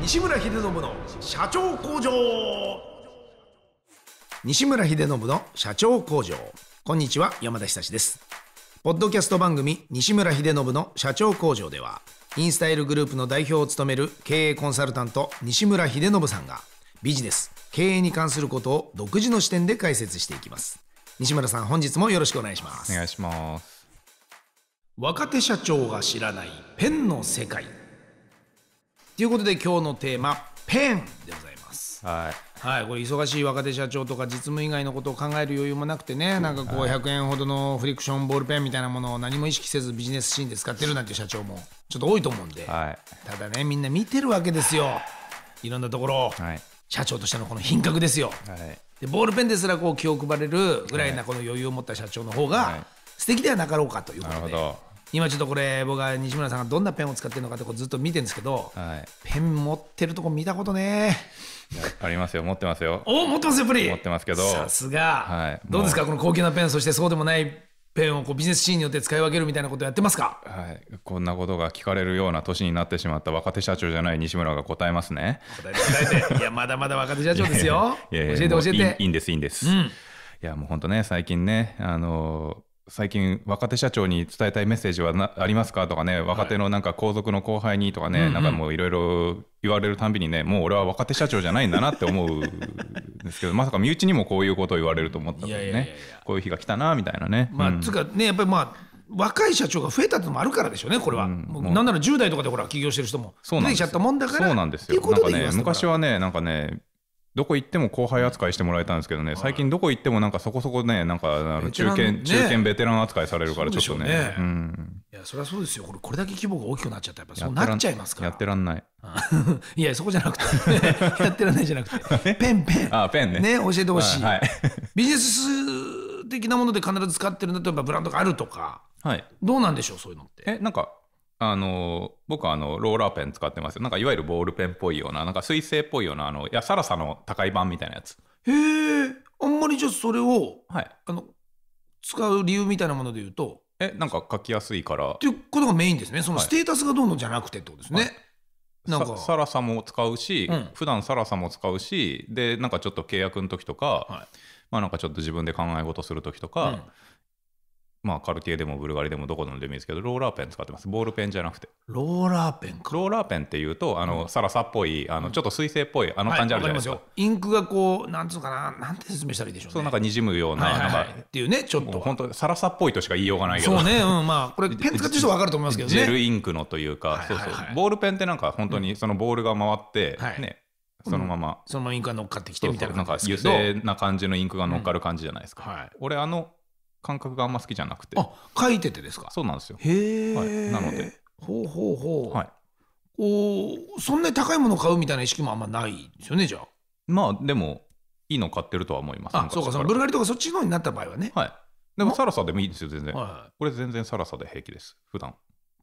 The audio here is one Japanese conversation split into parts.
西村秀信の社長工場西村秀信の社長工場こんにちは山田久志ですポッドキャスト番組西村秀信の社長工場ではインスタイルグループの代表を務める経営コンサルタント西村秀信さんがビジネス経営に関することを独自の視点で解説していきます西村さん本日もよろしくお願いしますお願いします若手社長が知らないペンの世界ということで今日のテーマペンでございますはい、はい、これ忙しい若手社長とか実務以外のことを考える余裕もなくてねなんかこう100円ほどのフリクションボールペンみたいなものを何も意識せずビジネスシーンで使ってるなんて社長もちょっと多いと思うんで、はい、ただねみんな見てるわけですよいろんなところはい、社長としてのこの品格ですよ、はい、でボールペンですらこう気を配れるぐらいなこの余裕を持った社長の方が、はい素敵ではなかろうかということで今ちょっとこれ僕は西村さんがどんなペンを使ってるのかってこうずっと見てるんですけど、はい、ペン持ってるとこ見たことねありますよ持ってますよお持ってますよプリ持ってますけどさすが、はい、どうですかこの高級なペンそしてそうでもないペンをこうビジネスシーンによって使い分けるみたいなことやってますか、はい、こんなことが聞かれるような年になってしまった若手社長じゃない西村が答えますね答えて答えていやまだまだ若手社長ですよ 教えて教えていいんですいいんです、いいんですうん、いやもう本当ね最近ねあのー最近若手社長に伝えたいメッセージはなありますかとかね若手のなんか皇族の後輩にとかね、はい、なんかもういろいろ言われるたんびにねもう俺は若手社長じゃないんだなって思うんですけどまさか身内にもこういうことを言われると思ったのでねこういう日が来たなみたいなね。まあ、うん、つかねやっぱりまあ若い社長が増えたってのもあるからでしょうね、これは。うん、なんなら10代とかでほら起業してる人も増えちゃったもんだから。そうなんですよ。なんかね、昔はね、なんかね、どこ行っても後輩扱いしてもらえたんですけどね、最近どこ行ってもなんかそこそこね、なんかあの中堅、ね、中堅ベテラン扱いされるから、ちょっとね。うねうん、いや、それはそうですよ。これ、これだけ規模が大きくなっちゃったら、やっぱそうなっちゃいますから。やってらんない。いや、そこじゃなくて、やってらんないじゃなくて、ペン、ペン。あ、ペンね。ね、教えてほしい。はい、ビジネス的なもので必ず使ってるんだと、やっぱブランドがあるとか。はい、どうなんでしょう、そういうのって。え、なんか、あの、僕はあの、ローラーペン使ってますよ。なんかいわゆるボールペンっぽいような、なんか水性っぽいような、あの、やさらさの高い版みたいなやつ。へえ、あんまりじゃあそれを、はい。あの、使う理由みたいなもので言うと。え、なんか書きやすいから。っていうことがメインですね。そのステータスがどんどんじゃなくてってことですね。はいなんかサラサも使うし、うん、普段サラサも使うしでなんかちょっと契約の時とか、はい、まあなんかちょっと自分で考え事する時とか、まあ、カルティエでもブルガリでもどこでもでもいいですけどローラーペン使ってますボールペンじゃなくてローラーペンかローラーペンっていうとあの、サラサっぽいあのちょっと水性っぽいあの感じあるじゃないですかはい、インクがこうなんつうかななんて説明したらいいでしょう、ね、そうなんかにじむようなはいはいはい、なんかっていうねちょっと本当サラサっぽいとしか言いようがないけどそうね、うん、まあこれペン使ってる人分かると思いますけどねジェルインクのというか、はいはいはい、ボールペンってなんか本当にそのボールが回って、うん、ね、はいそのまま、うん、そのままインクが乗っかってきてみたいななんか油性な感じのインクが乗っかる感じじゃないですか、うんはい、俺あの感覚があんま好きじゃなくてあ書いててですかそうなんですよへえ、はい、なのでほうほうほう、はい、おそんなに高いもの買うみたいな意識もあんまないですよねじゃあまあでもいいの買ってるとは思いますあそうかそのブルガリとかそっちのになった場合はねはいでもサラサでもいいですよ全然、はい、これ全然サラサで平気です普段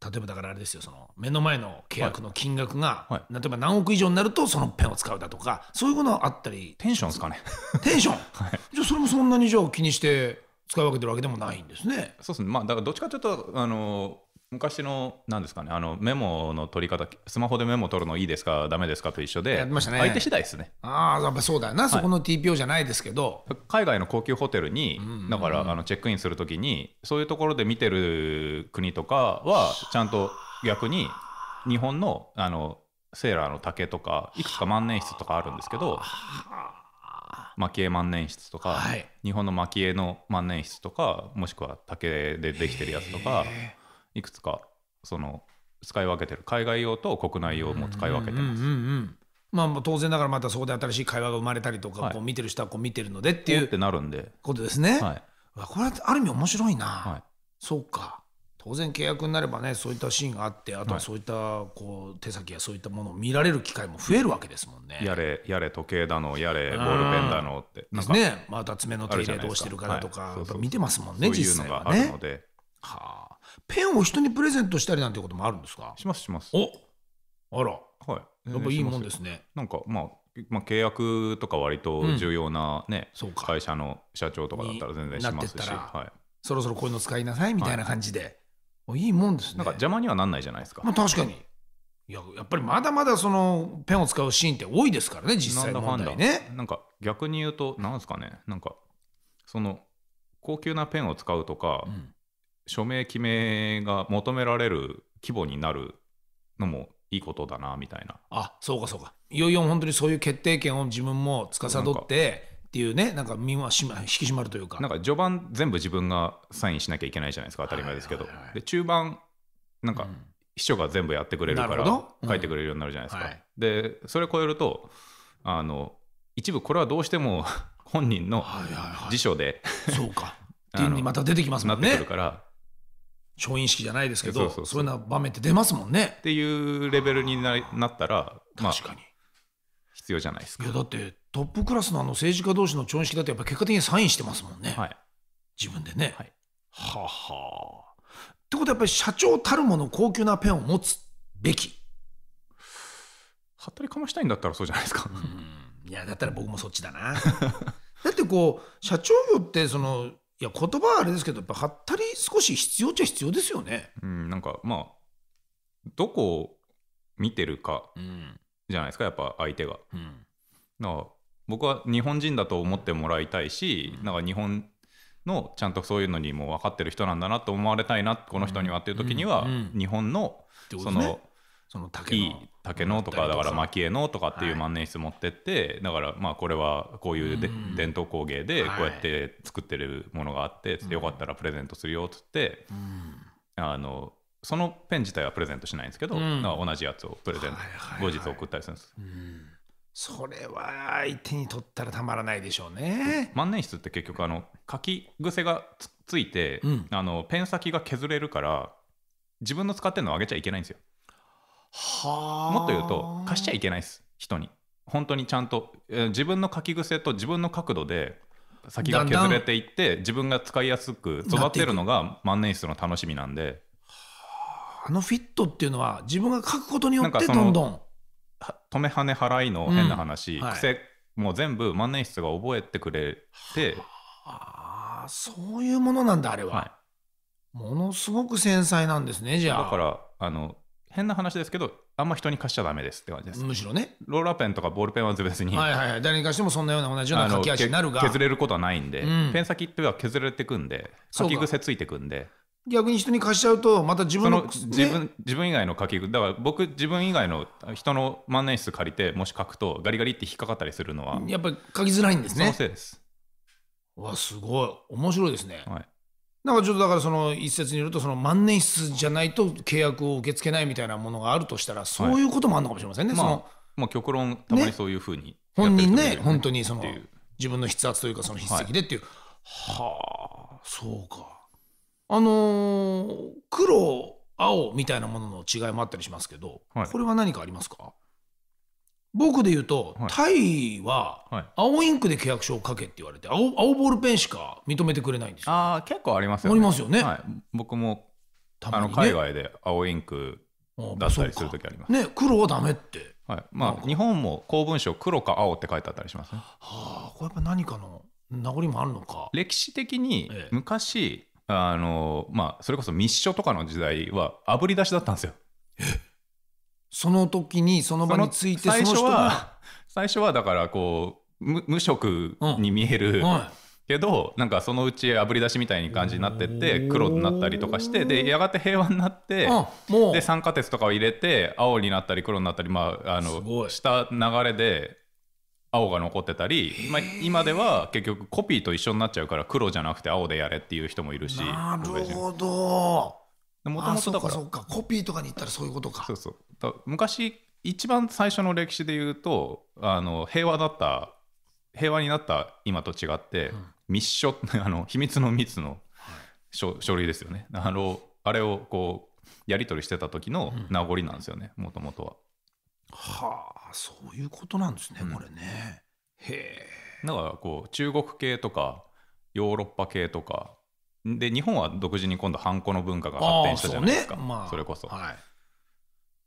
例えばだからあれですよその目の前の契約の金額が、はい、例えば何億以上になるとそのペンを使うだとかそういうものあったりテンションですかねテンション、はい、じゃあそれもそんなにじゃあ気にして使い分けてるわけでもないんですね。そうですね。まあだからどっちかというとあの昔のんですかねあのメモの取り方スマホでメモ取るのいいですかだめですかと一緒で、ね、相手次第ですねああやっぱそうだよな、はい、そこの TPO じゃないですけど海外の高級ホテルに、だからあのチェックインするときにそういうところで見てる国とかはちゃんと逆に日本のあのセーラーの竹とかいくつか万年筆とかあるんですけど蒔絵万年筆とか、はい、日本の蒔絵の万年筆とかもしくは竹でできてるやつとかいくつかその使い分けてる海外用と国内用も使い分けてます。まあ、当然ながらまたそこで新しい会話が生まれたりとか、はい、こう見てる人はこう見てるのでっていうってなるんでことですね。はい、これある意味面白いな、はい、そうか当然契約になればねそういったシーンがあってあとはそういったこう手先やそういったものを見られる機会も増えるわけですもんね。やれやれ時計だのやれボールペンだのって。ですね。また爪の手入れどうしてるかだとか見てますもんね実際はね。はあ。ペンを人にプレゼントしたりなんてこともあるんですかしますします。おあら。はい。やっぱいいもんですね。なんかまあまあ、契約とか割と重要な、ね会社の社長とかだったら全然しますし、はい、そろそろこういうの使いなさいみたいな感じで、いいもんですねなんか邪魔にはなんないじゃないですか、まあ、確かにいややっぱりまだまだそのペンを使うシーンって多いですからね実際の問題ねなんか逆に言うとなんですかねなんかその高級なペンを使うとか、うん、署名記名が求められる規模になるのもいいことだなみたいなあそうかそうかいよいよ本当にそういう決定権を自分も司ってっていうね、なんか身はし、ま、引き締まるというか。なんか序盤、全部自分がサインしなきゃいけないじゃないですか、当たり前ですけど。はいはいはい、で中盤、なんか、秘書が全部やってくれるから、書いてくれるようになるじゃないですか。うんはい、で、それを超えると、あの一部、これはどうしても 本人の辞書ではいはい、はい、そうか。っていうにまた出てきますもんね。なってくるから。調印式じゃないですけどそうそういうな場面って出ますもんね。っていうレベルにななったら、まあ、確かに必要じゃないですか。いやだってトップクラスのあの政治家同士の調印式だとやっぱ結果的にサインしてますもんね、はい、自分でね。はい、ははってことはやっぱり社長たるもの高級なペンを持つべき。はったりかましたいんだったらそうじゃないですか。いやだったら僕もそっちだな。だってこう社長業ってそのいや言葉はあれですけどやっぱはったり少し必要っちゃ必要ですよね。うんなんかまあどこを見てるかじゃないですか、やっぱ相手が。うん、だから僕は日本人だと思ってもらいたいし、なんか日本のちゃんとそういうのにも分かってる人なんだなと思われたいなこの人にはっていう時には、日本のそのその竹の竹のとかだから蒔絵のとかっていう万年筆持ってって、だからまあこれはこういう伝統工芸でこうやって作ってるものがあって、よかったらプレゼントするよっつって、あのそのペン自体はプレゼントしないんですけど、同じやつをプレゼント、後日送ったりするんです。それは相手にとったらたまらないでしょうね。万年筆って結局あの書き癖がついて、うん、あのペン先が削れるから自分の使ってるのをあげちゃいけないんですよ。はもっと言うと貸しちゃいけないです人に。本当にちゃんと、えー、自分の書き癖と自分の角度で先が削れていって自分が使いやすく育てるのが万年筆の楽しみなんで。あのフィットっていうのは自分が書くことによってどんどん。止めはね払いの変な話、うんはい、癖もう全部万年筆が覚えてくれてああそういうものなんだあれは、はい、ものすごく繊細なんですねじゃあだからあの変な話ですけどあんま人に貸しちゃダメですって感じですむしろねローラーペンとかボールペンは別に、はいはい、誰に貸してもそんなような同じような書き足になるが削れることはないんで、うん、ペン先っては削れてくんで書き癖ついてくんで逆に人に貸しちゃうとまた自分の自分自分以外の書きだから僕自分以外の人の万年筆借りてもし書くとガリガリって引っかかったりするのはやっぱり書きづらいんですねそのせいですわすごい面白いですね、はい、なんかちょっとだからその一説によるとその万年筆じゃないと契約を受け付けないみたいなものがあるとしたらそういうこともあるのかもしれませんね、はい、まあ、極論たまにそういうふうに、ね、本人ね本当にその自分の筆圧というかその筆跡でっていう、はい、はあそうかあのー、黒青みたいなものの違いもあったりしますけど、はい、これは何かありますか僕で言うと、はい、タイは青インクで契約書を書けって言われて青青ボールペンしか認めてくれないんですよ、あ結構ありますよねありますよね、はい、僕もたまに、ね、海外で青インク出したりする時ありますね黒はダメってはいまあ、日本も公文書黒か青って書いてあったりしますねはあこれやっぱ何かの名残もあるのか歴史的に昔、ええあの、まあ、それこそ密書とかの時代は、あぶり出しだったんですよ。その時に、その場についてその人は、最初はだからこう無、無職に見える、うん、けど、なんかそのうちあぶり出しみたいに感じになってって、黒になったりとかして、で、やがて平和になって、で、酸化鉄とかを入れて、青になったり黒になったり、まあ、あの、した流れで、青が残ってたり、まあ、今では結局コピーと一緒になっちゃうから黒じゃなくて青でやれっていう人もいるしなるほどもともとだからそうかコピーとかに行ったらそういうことかそうそう昔一番最初の歴史で言うとあの平和だった平和になった今と違って、うん、密書 あの秘密の密の書,、書類ですよねあのあれをこうやり取りしてた時の名残なんですよねもともとは。はあそういうことなんですね、うん、これね。へえ。だからこう中国系とかヨーロッパ系とかで日本は独自に今度ハンコの文化が発展したじゃないですかそ、ねまあ、それこそ。はい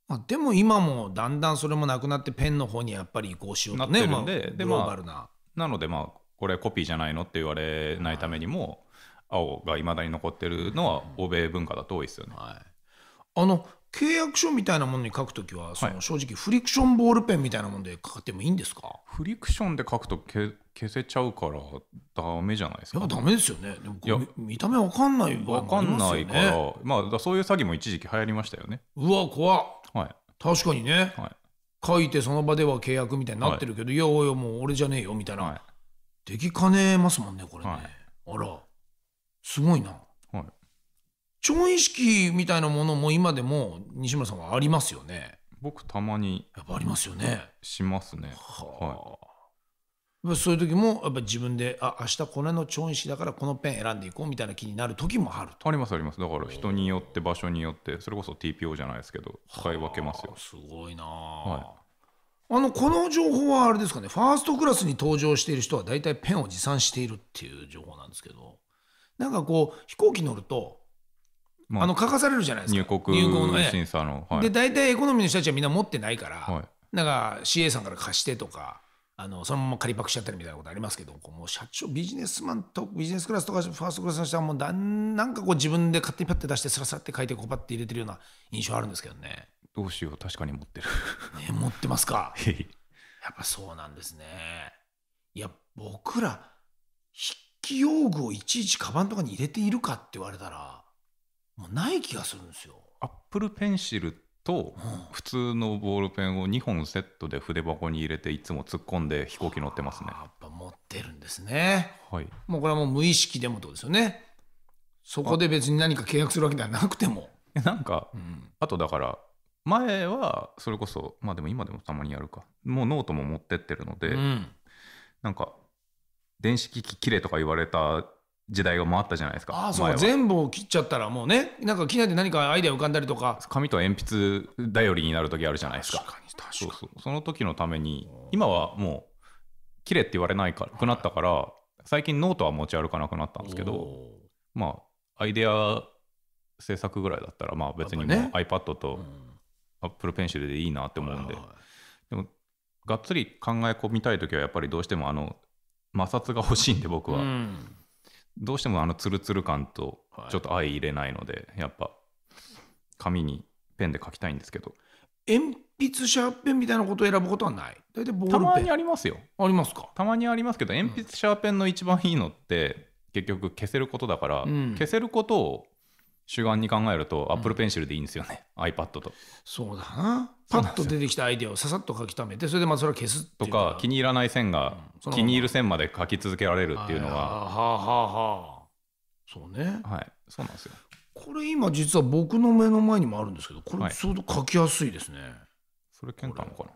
まあ、でも今もだんだんそれもなくなってペンの方にやっぱり移行しようとねなってるんで、まあ、でバルななのでまあこれコピーじゃないのって言われないためにも、はい、青がいまだに残ってるのは欧米文化だと多いですよね。はい、あの契約書みたいなものに書くときは、その正直フリクションボールペンみたいなもので書ってもいいんですか、フリクションで書くと消せちゃうからダメじゃないですか、いやダメですよねでも見た目わかんないわ、ね、かんないから,、まあ、そういう詐欺も一時期流行りましたよねうわ怖っ、はい、確かにね、はい、書いてその場では契約みたいになってるけど、はい、いやおやもう俺じゃねえよみたいな、はい、できかねますもんねこれね、はい、あらすごいな超意識みたいなものも今でも西村さんはありますよね。僕たまにやっぱありますよね。しますね。ははい。そういう時もやっぱ自分であ明日これの調印紙だからこのペン選んでいこうみたいな気になる時もあると。ありますあります。だから人によって場所によってそれこそ TPO じゃないですけど使い分けますよ。すごいな。はい。あのこの情報はあれですかね、ファーストクラスに登場している人は大体ペンを持参しているっていう情報なんですけど、なんかこう、飛行機乗ると、あの書かされるじゃないですか入国の、審査の、はい、で大体エコノミーの人たちはみんな持ってないから、はい、なんか CA さんから貸してとかあのそのまま借りパクしちゃったりみたいなことありますけどもう社長ビジネスマンとビジネスクラスとかファーストクラスの人はもうだなんかこう自分で勝手にパッて出してすらすらって書いてこうパッて入れてるような印象あるんですけどねどうしよう確かに持ってる、ね、持ってますか やっぱそうなんですねいや僕ら筆記用具をいちいちカバンとかに入れているかって言われたらない気がするんですよ。アップルペンシルと普通のボールペンを2本セットで筆箱に入れていつも突っ込んで飛行機乗ってますね。やっぱ持ってるんですね。はい。もうこれはもう無意識でもどうですよね。そこで別に何か契約するわけではなくても。なんか、うん、あとだから前はそれこそまあでも今でもたまにやるかもうノートも持ってってるので、うん、なんか電子機器切れとか言われた時代が回ったじゃないですかああそう全部を切っちゃったらもうねなんか機内で何かアイデア浮かんだりとか紙と鉛筆頼りになる時あるじゃないですか確かに確かにそうそうその時のために今はもう切れって言われないかくなったから、はい、最近ノートは持ち歩かなくなったんですけどまあアイデア制作ぐらいだったらまあ別にもう iPad と Apple Pencil でいいなって思うんで、でもがっつり考え込みたい時はやっぱりどうしてもあの摩擦が欲しいんで僕は、うん、どうしてもあのツルツル感とちょっと相入れないので、はい、やっぱ紙にペンで書きたいんですけど鉛筆シャーペンみたいなことを選ぶことはない大体ボールペンたまにありますよありますかたまにありますけど鉛筆シャーペンの一番いいのって、うん、結局消せることだから、うん、消せることを主眼に考えるとアップルペンシルでいいんですよね、うん、iPad とそうだなパッと出てきたアイデアをささっと書き溜めてそれでまあそれは消すとか気に入らない線が気に入る線まで書き続けられるっていうのははあはあはあそうねはいそうなんですよこれ今実は僕の目の前にもあるんですけどこれ相当書きやすいですね、はい、それ健太のかな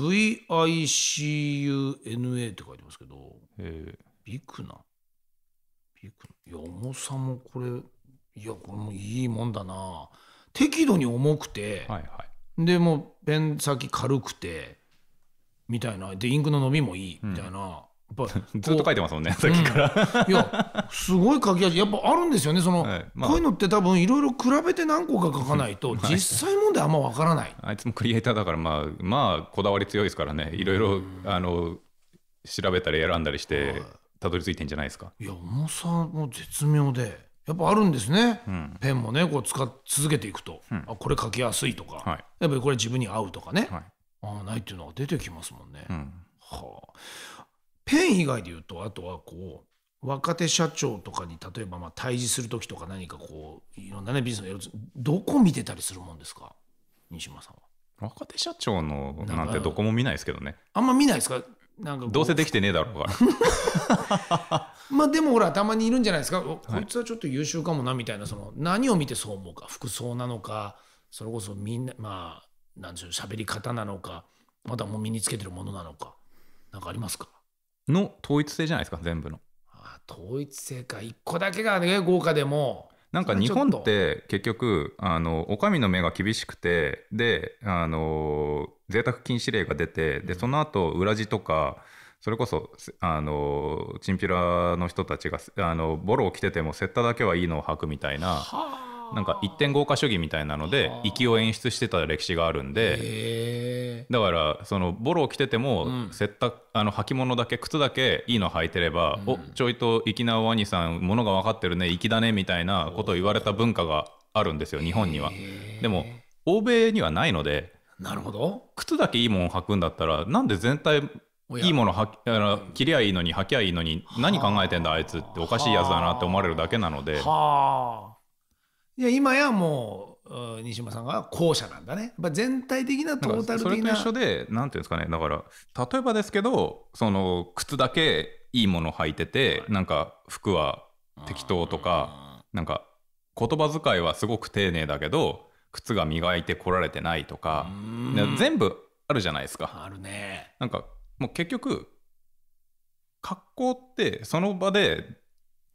VICUNA って書いてますけどビクナビクナいや重さもこれいやこれもいいもんだな適度に重くて、はいはいでもペン先軽くてみたいなでインクの伸びもいいみたいな、うん、ずっと書いてますもんねさっきから、いやすごい書き味やっぱあるんですよねその、はいまあ、こういうのって多分いろいろ比べて何個か書かないと 実際問題あんまわからないあいつもクリエイターだからまあまあこだわり強いですからねいろいろあの調べたり選んだりしてたどり着いてんじゃないですかいや重さも絶妙でやっぱあるんですね、うん、ペンもねこう使っ続けていくと、うん、あこれ書きやすいとか、はい、やっぱりこれ自分に合うとかね、はい、あないっていうのが出てきますもんね。うん、はあ、ペン以外で言うとあとはこう若手社長とかに例えばまあ対峙する時とか何かこういろんなねビジネスのどこ見てたりするもんですか西村さんは。若手社長のなんてどこも見ないですけどね。あんま見ないですかなんかどうせできてねえだろうからまあでもほらたまにいるんじゃないですか、こいつはちょっと優秀かもなみたいなその何を見てそう思うか服装なのかそれこそみんなまあなんでしょう喋り方なのかまだもう身につけてるものなのか何かありますかの統一性じゃないですか全部のあ統一性か1個だけがね豪華でもなんか日本って結局あのお上の目が厳しくてであの贅沢禁止令が出て、で、その後、裏地とか、それこそ、あの、チンピラの人たちが、あの、ボロを着てても、セッタだけはいいのを履くみたいな、なんか一点豪華主義みたいなので、粋を演出してた歴史があるんで、だから、その、ボロを着てても、セッタ、あの、履物だけ、靴だけいいの履いてれば、お、ちょいと粋なワニさん、ものが分かってるね、粋だね、みたいなことを言われた文化があるんですよ、日本には。でも、欧米にはないので、なるほど靴だけいいもん履くんだったらなんで全体いいものはきりゃいいのに履きゃいいのに何考えてんだあいつっておかしいやつだなって思われるだけなので。はあ、いや今やもう西村さんが後者なんだね。やっ全体的なトータル的な。それと一緒でなんていうんですかねだから例えばですけどその靴だけいいもの履いてて、はい、なんか服は適当とかなんか言葉遣いはすごく丁寧だけど靴が磨いてこられてないとか全部あるじゃないですか。あるね。なんかもう結局格好ってその場で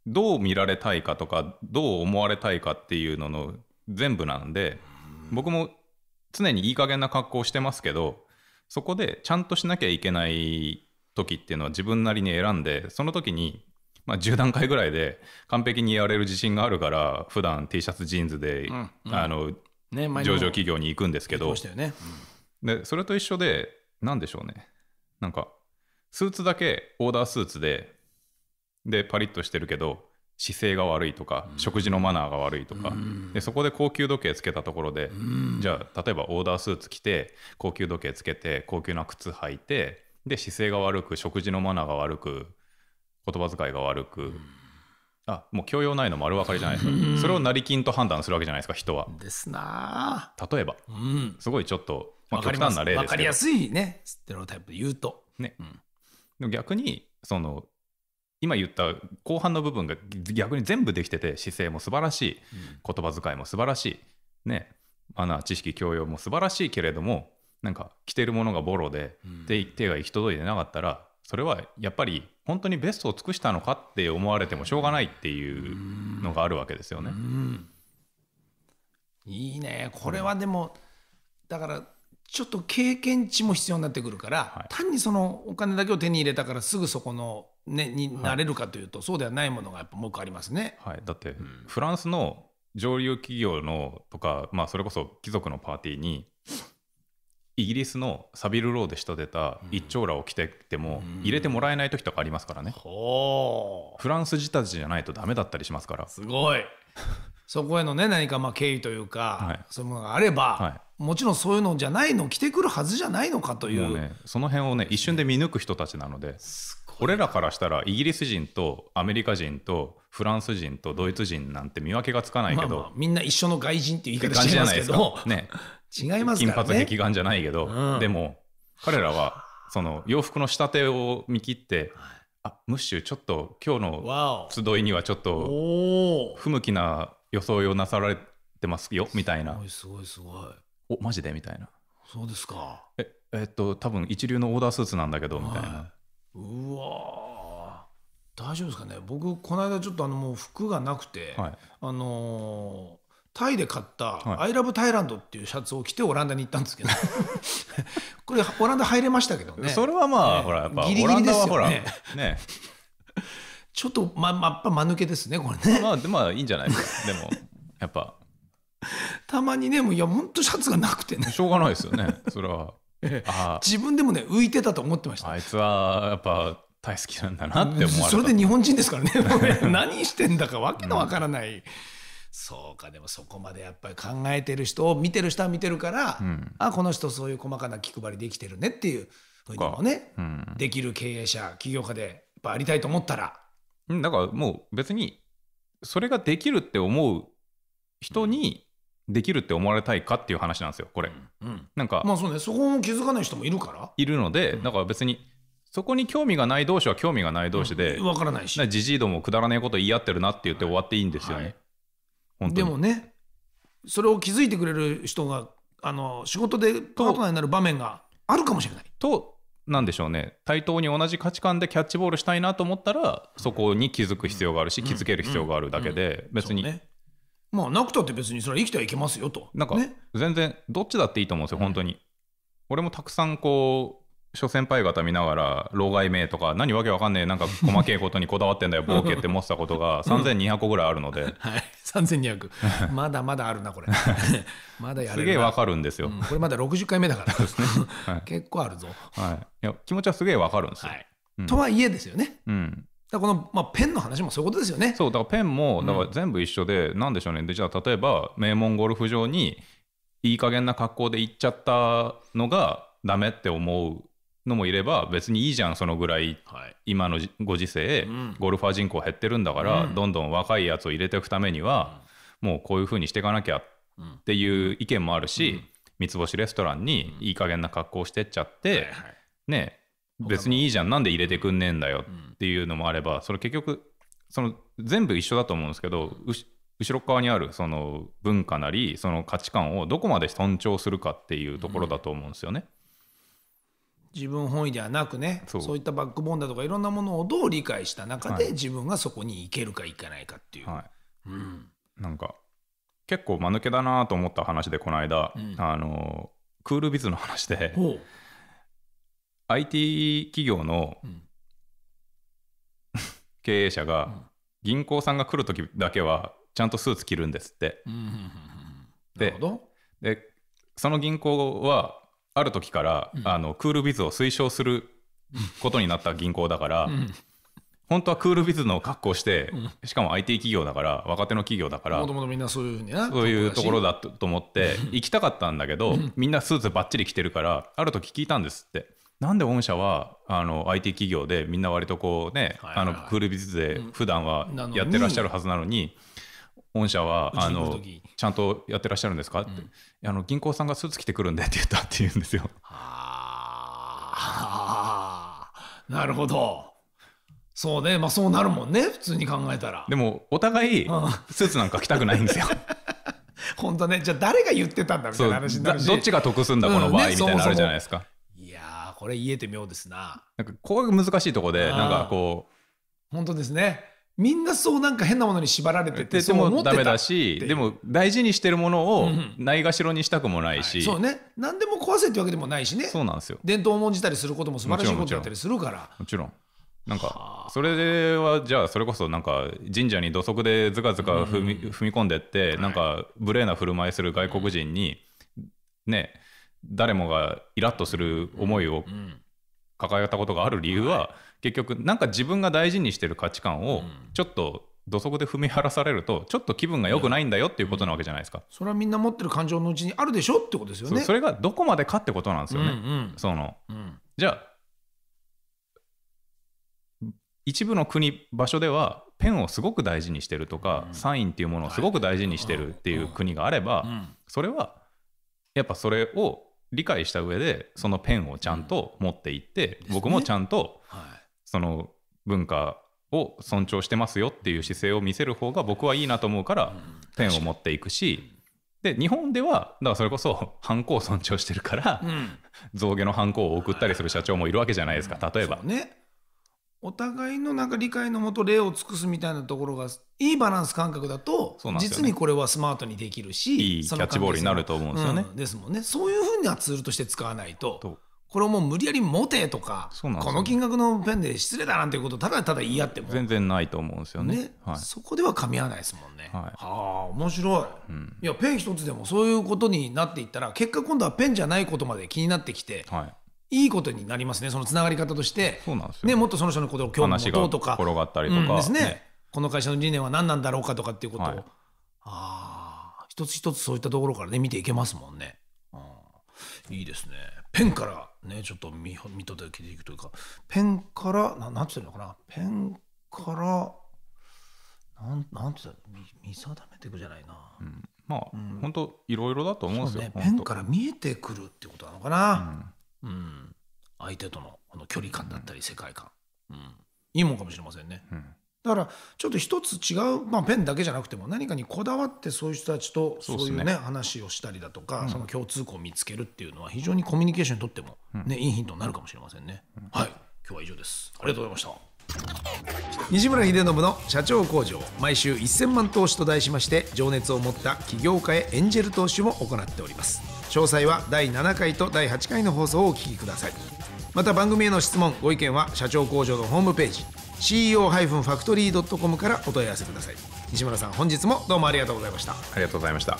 どう見られたいかとかどう思われたいかっていうのの全部なんで僕も常にいい加減な格好をしてますけどそこでちゃんとしなきゃいけない時っていうのは自分なりに選んでその時にまあ、10段階ぐらいで完璧にやれる自信があるから普段 T シャツジーンズで、うんうん、あのね、上場企業に行くんですけど、ねうん、でそれと一緒で何でしょうねなんかスーツだけオーダースーツででパリッとしてるけど姿勢が悪いとか、うん、食事のマナーが悪いとか、うん、でそこで高級時計つけたところで、じゃあ例えばオーダースーツ着て高級時計つけて高級な靴履いてで姿勢が悪く食事のマナーが悪く言葉遣いが悪く。あもう教養ないの丸分かりじゃないですか、それを成金と判断するわけじゃないですか人はですな例えば、うん、すごいちょっと、まあ、極端な例ですけど分かりやすいねステロタイプで言うとね、うん、でも逆にその今言った後半の部分が逆に全部できてて姿勢も素晴らしい、うん、言葉遣いも素晴らしいねマナー知識教養も素晴らしいけれどもなんか着てるものがボロで、うん、手が行き届いてなかったらそれはやっぱり本当にベストを尽くしたのかって思われてもしょうがないっていうのがあるわけですよね。いいねこれはでも、だからちょっと経験値も必要になってくるから、はい、単にそのお金だけを手に入れたからすぐそこの、ね、になれるかというと、はい、そうではないものがやっぱもう一個ありますね。はい、だって、フランスの上流企業のとか、まあ、それこそ貴族のパーティーにイギリスのサビルローで仕立てた一丁羅を着てても入れてもらえない時とかありますからね、うん、フランス人立ちじゃないとダメだったりしますからすごい そこへのね何かまあ敬意というか、はい、そういうものがあれば、はい、もちろんそういうのじゃないの着てくるはずじゃないのかという、ね、その辺をね一瞬で見抜く人たちなので俺らからしたらイギリス人とアメリカ人とフランス人とドイツ人なんて見分けがつかないけど、まあまあ、みんな一緒の外人っていう言い方してますけど、ね、違います金髪壁眼じゃないけど、うん、でも彼らはその洋服の仕立てを見切って、あムッシュちょっと今日の集いにはちょっと不向きな装いをなさられてますよみたいなすごいすごいおマジでみたいなそうですかええっと多分一流のオーダースーツなんだけどみたいな、はい、うわ大丈夫ですかね僕この間ちょっとあのもう服がなくて、はい、あのタイで買った「アイラブタイランド」っていうシャツを着てオランダに行ったんですけど これオランダ入れましたけどねそれはまあ、ね、ほらやっぱギリギリですよねほら ねちょっとままっぱ間抜けですねこれねまあまあいいんじゃないですか でもやっぱたまにねもういやほんとシャツがなくてねしょうがないですよねそれは、ええ、自分でもね浮いてたと思ってましたあいつはやっぱ大好きなんだなって思われたそれで日本人ですからね何してんだかわけのわからない、うんそうかでもそこまでやっぱり考えてる人を見てる人は見てるから、うん、あこの人そういう細かな気配りできてるねっていうふうにもね、うん、できる経営者起業家でやっぱありたいと思ったら。だからもう別にそれができるって思う人にできるって思われたいかっていう話なんですよこれ、うんうん、なんかまあそうねそこも気づかない人もいるからいるので、うん、だから別にそこに興味がない同士は興味がない同士で、うん、分からないしじじいどもくだらねえこと言い合ってるなって言って終わっていいんですよね、はいでもねそれを気づいてくれる人があの仕事でパートナーになる場面があるかもしれない。となんでしょうね対等に同じ価値観でキャッチボールしたいなと思ったらそこに気づく必要があるし、うん、気づける必要があるだけで、別に、ね、まあなくたって別にそれは生きてはいけますよとなんか、ね、全然どっちだっていいと思うんですよ本当に、うん、俺もたくさんこう諸先輩方見ながら、老害名とか、何わけわかんねえ、なんか細けいことにこだわってんだよ、冒険」って思ってたことが、3200個ぐらいあるので。はい、3200。まだまだあるな、これ。まだやれるすげえわかるんですよ、うん、これまだ60回目だから。ですね。はい、結構あるぞ。はい。いや、気持ちはすげえわかるんですよ。はいうん、とはいえですよね。うん。だこの、まあ、ペンの話もそういうことですよね。そう、だからペンも、だから全部一緒で、うん、なんでしょうね。で、じゃあ、例えば、名門ゴルフ場に、いい加減な格好で行っちゃったのが、ダメって思うのもいれば別にいいじゃんそのぐらい、今のご時世、ゴルファー人口減ってるんだから、どんどん若いやつを入れていくためには、もうこういうふうにしていかなきゃっていう意見もあるし、三つ星レストランにいい加減な格好をしてっちゃって、ね別にいいじゃんなんで入れてくんねえんだよっていうのもあればそれ結局その全部一緒だと思うんですけど後ろ側にあるその文化なりその価値観をどこまで尊重するかっていうところだと思うんですよね。自分本位ではなくねそういったバックボーンだとかいろんなものをどう理解した中で、自分がそこに行けるか行かないかっていう、はい、うん、なんか結構間抜けだなと思った話でこの間、うん、あのクールビズの話で IT 企業の、うん、経営者が、うん、銀行さんが来る時だけはちゃんとスーツ着るんですって。でその銀行はある時から、うん、あのクールビズを推奨することになった銀行だから、うん、本当はクールビズの格好して、うん、しかも IT 企業だから若手の企業だからもともとみんなそういうそういうところだと思って行きたかったんだけど、みんなスーツばっちり着てるからある時聞いたんですって。なんで御社はあの IT 企業でみんな割とこうね、あのクールビズで普段はやってらっしゃるはずなのに、うん御社はあのちゃんとやってらっしゃるんですか?」って、あの「銀行さんがスーツ着てくるんで」って言ったって言うんですよ。はあなるほど。そうねまあそうなるもんね普通に考えたら。でもお互いスーツなんか着たくないんですよ。本当ねじゃあ誰が言ってたんだみたいな話になるしどっちが得すんだこの場合、みたいなあるじゃないですか。そもそもいやこれ言えて妙ですな。なんかここが難しいとこでなんかこう。本当ですね。みんなそうなんか変なものに縛られててでもダメだしでも大事にしてるものをないがしろにしたくもないし、うんうんはい、そうね何でも壊せってわけでもないしねそうなんですよ伝統を重んじたりすることも素晴らしいことだったりするからもちろんなんかそれはじゃあそれこそなんか神社に土足でずかずか踏み,、踏み込んでってなんか無礼な振る舞いする外国人にね誰もがイラッとする思いを抱えたことがある理由は、結局なんか自分が大事にしてる価値観をちょっと土足で踏み荒らされるとちょっと気分が良くないんだよっていうことなわけじゃないですか、うん、それはみんな持ってる感情のうちにあるでしょってことですよねそれがどこまでかってことなんですよね、うんうん、その、うん、じゃあ一部の国場所ではペンをすごく大事にしてるとか、うん、サインっていうものをすごく大事にしてるっていう国があれば、それはやっぱそれを理解した上でそのペンをちゃんと持っていって、僕もちゃんとその文化を尊重してますよっていう姿勢を見せる方が僕はいいなと思うからペンを持っていくし、で日本ではだからそれこそ犯行を尊重してるから、うん、象牙の犯行を送ったりする社長もいるわけじゃないですか例えば。ね、お互いのなんか理解のもと例を尽くすみたいなところがいいバランス感覚だと、ね、実にこれはスマートにできるしいいキャッチボールになると思うんですよね。うん、ですもんねそういうふうはツールとして使わないと。とこれをもう無理やり持てとか、ね、この金額のペンで失礼だなんていうことをただただ言い合っても全然ないと思うんですよね、ねはい、そこでは噛み合わないですもんね、はい、あ面白い、うん、いやペン一つでもそういうことになっていったら結果今度はペンじゃないことまで気になってきて、はいいいことになりますね、そのつながり方として、そうなんですね、もっとその人のことを興味持とうとか、転がったりとか、うん、ですね、ね、この会社の理念は何なんだろうかとかっていうことを、はい、ああ、一つ一つそういったところからね、見ていけますもんね。うん、いいですね。ペンからねちょっと見見とっていくというかペンからななんて言うのかなペンからなんなんて言うの見定めていくじゃないな、うん、まあ、うん、本当いろいろだと思うんですよ、ね、ペンから見えてくるってことなのかな、うん、うん、相手とのこの距離感だったり世界観、うんいいもんかもしれませんね、うんだからちょっと一つ違う、まあ、ペンだけじゃなくても何かにこだわってそういう人たちとそういうね、ね、話をしたりだとか、うん、その共通項を見つけるっていうのは非常にコミュニケーションにとってもね、うん、いいヒントになるかもしれませんね。うん、はい今日は以上ですありがとうございました西村秀信の社長工場毎週1000万投資と題しまして情熱を持った起業家へエンジェル投資も行っております詳細は第7回と第8回の放送をお聞きくださいまた番組への質問ご意見は社長工場のホームページ CEO-factory.com からお問い合わせください西村さん本日もどうもありがとうございましたありがとうございました